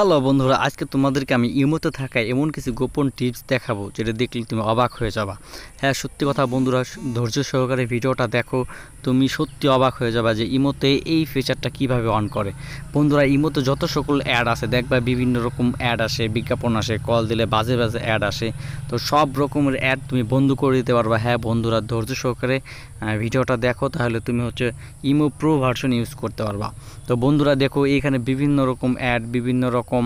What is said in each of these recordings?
hello বন্ধুরা আজকে তোমাদেরকে আমি ইমোতে থাকা এমন কিছু গোপন টিপস দেখাবো যেটা দেখলে তুমি অবাক হয়ে যাবা হ্যাঁ সত্যি কথা বন্ধুরা ধৈর্য সহকারে ভিডিওটা দেখো তুমি সত্যি অবাক হয়ে যাবা যে ইমোতে এই ফিচারটা কিভাবে অন করে বন্ধুরা ইমোতে যত সকল অ্যাড আছে দেখবা বিভিন্ন রকম অ্যাড আসে বিজ্ঞাপন আসে কল দিলে বাজে বাজে অ্যাড আসে তো সব রকমের অ্যাড তুমি বন্ধ করে দিতে পারবা হ্যাঁ বন্ধুরা ধৈর্য সহকারে ভিডিওটা দেখো তাহলে তুমি হচ্ছে ইমো প্রো ভার্সন ইউজ করতে পারবা তো বন্ধুরা দেখো এখানে বিভিন্ন রকম অ্যাড বিভিন্ন রকম রকম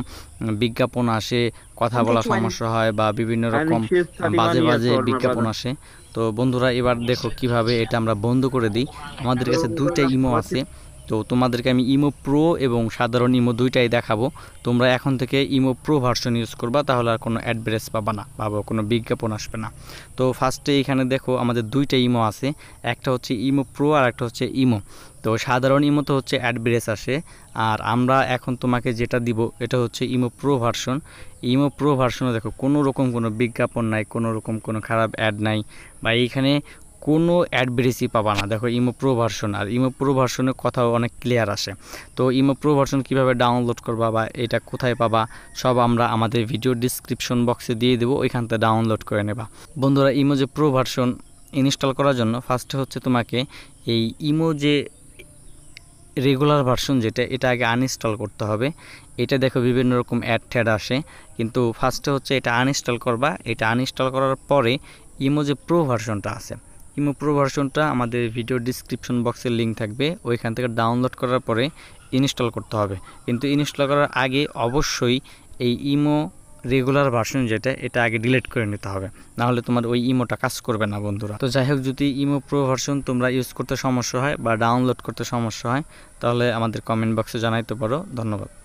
বিজ্ঞাপন আসে কথা বলা সমস্যা হয় বা বিভিন্ন রকম বাজে বাজে বিজ্ঞাপন আসে তো বন্ধুরা এবার দেখো কিভাবে এটা আমরা বন্ধ করে দিই আমাদের কাছে দুইটা ইমো আছে তো তোমাদেরকে আমি ইমো প্রো এবং সাধারণ ইমো দুইটাই দেখাবো তোমরা এখন থেকে ইমো প্রো ভার্সন ইউজ করবা তাহলে আর কোনো অ্যাডভার্টাইজ পাবা না পাবো কোনো বিজ্ঞাপন আসবে না তো ফার্স্টে এখানে দেখো আমাদের দুইটা ইমো আছে একটা হচ্ছে ইমো প্রো আর একটা হচ্ছে ইমো তো সাধারণ ইমো তো হচ্ছে অ্যাডভার্টাইজ আসে আর আমরা এখন তোমাকে যেটা দিব এটা হচ্ছে imo pro version imo pro ভার্সনে দেখো কোনো রকম কোনো বিজ্ঞাপন নাই কোনো রকম কোনো খারাপ অ্যাড নাই বা এইখানে কোনো অ্যাডভেরিসই পাবা না দেখো ইমো প্রো ভার্সন আর ইমো প্রো ভার্সনের কথাও অনেক ক্লিয়ার আসে তো ইমো প্রো ভার্সন কীভাবে ডাউনলোড করবা বা এটা কোথায় পাবা সব আমরা আমাদের ভিডিও ডিসক্রিপশন বক্সে দিয়ে দেবো ওইখান থেকে ডাউনলোড করে নেবা বন্ধুরা ইমো যে প্রো ভার্সন ইনস্টল করার জন্য ফার্স্টে হচ্ছে তোমাকে এই ইমো যে রেগুলার ভার্সন যেটা এটা আগে আনইনস্টল করতে হবে এটা দেখো বিভিন্ন রকম অ্যাড ঠ্যাড আসে কিন্তু ফার্স্টে হচ্ছে এটা আনইনস্টল করবা এটা আনইনস্টল করার পরে ইমো যে প্রো ভার্সনটা আছে ইমো প্রো ভার্সনটা আমাদের ভিডিও ডিসক্রিপশন বক্সের লিঙ্ক থাকবে ওইখান থেকে ডাউনলোড করার পরে ইনস্টল করতে হবে কিন্তু ইনস্টল করার আগে অবশ্যই এই ইমো রেগুলার ভার্সন যেটা এটা আগে ডিলিট করে নিতে হবে নাহলে তোমার ওই ইমোটা কাজ করবে না বন্ধুরা তো যাই হোক যদি ইমো প্রো ভার্সন তোমরা ইউজ করতে সমস্যা হয় বা ডাউনলোড করতে সমস্যা হয় তাহলে আমাদের কমেন্ট বক্সে জানাইতে পারো ধন্যবাদ